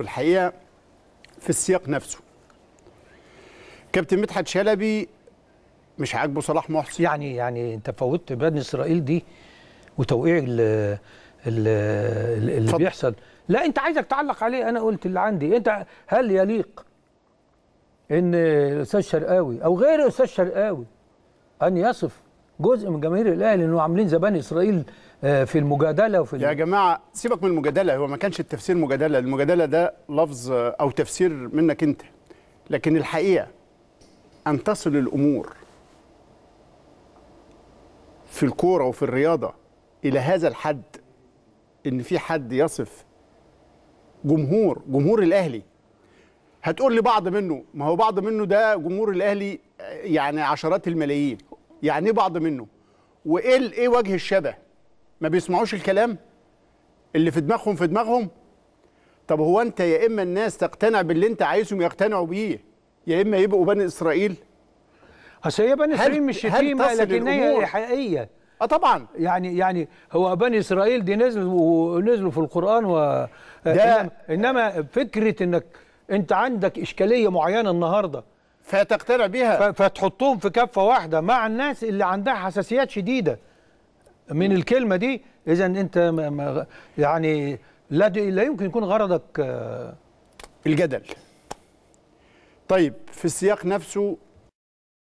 الحقيقه في السياق نفسه كابتن مدحت شلبي مش عاجبه صلاح محسن يعني يعني انت فوتت بني اسرائيل دي وتوقيع اللي, اللي بيحصل لا انت عايزك تعلق عليه انا قلت اللي عندي انت هل يليق ان الاستاذ شرقاوي او غير الاستاذ شرقاوي ان يصف جزء من جماهير الاهلي انه عاملين زبان اسرائيل آه، في المجادله وفي يا جماعه سيبك من المجادله هو ما كانش التفسير مجادله المجادله ده لفظ آه، او تفسير منك انت لكن الحقيقه ان تصل الامور في الكوره وفي الرياضه الى هذا الحد ان في حد يصف جمهور جمهور الاهلي هتقول لي بعض منه ما هو بعض منه ده جمهور الاهلي آه، يعني عشرات الملايين يعني ايه بعض منه وايه ايه وجه الشبه ما بيسمعوش الكلام اللي في دماغهم في دماغهم طب هو انت يا اما الناس تقتنع باللي انت عايزهم يقتنعوا بيه يا اما يبقوا بني اسرائيل اصل هي بني اسرائيل مش شتيمه لكن هي حقيقيه اه طبعا يعني يعني هو بني اسرائيل دي نزلوا ونزلوا في القران و ده انما فكره انك انت عندك اشكاليه معينه النهارده فتقتنع بيها فتحطهم في كفه واحده مع الناس اللي عندها حساسيات شديده من الكلمه دي اذا انت يعني لا لا يمكن يكون غرضك آه، الجدل طيب في السياق نفسه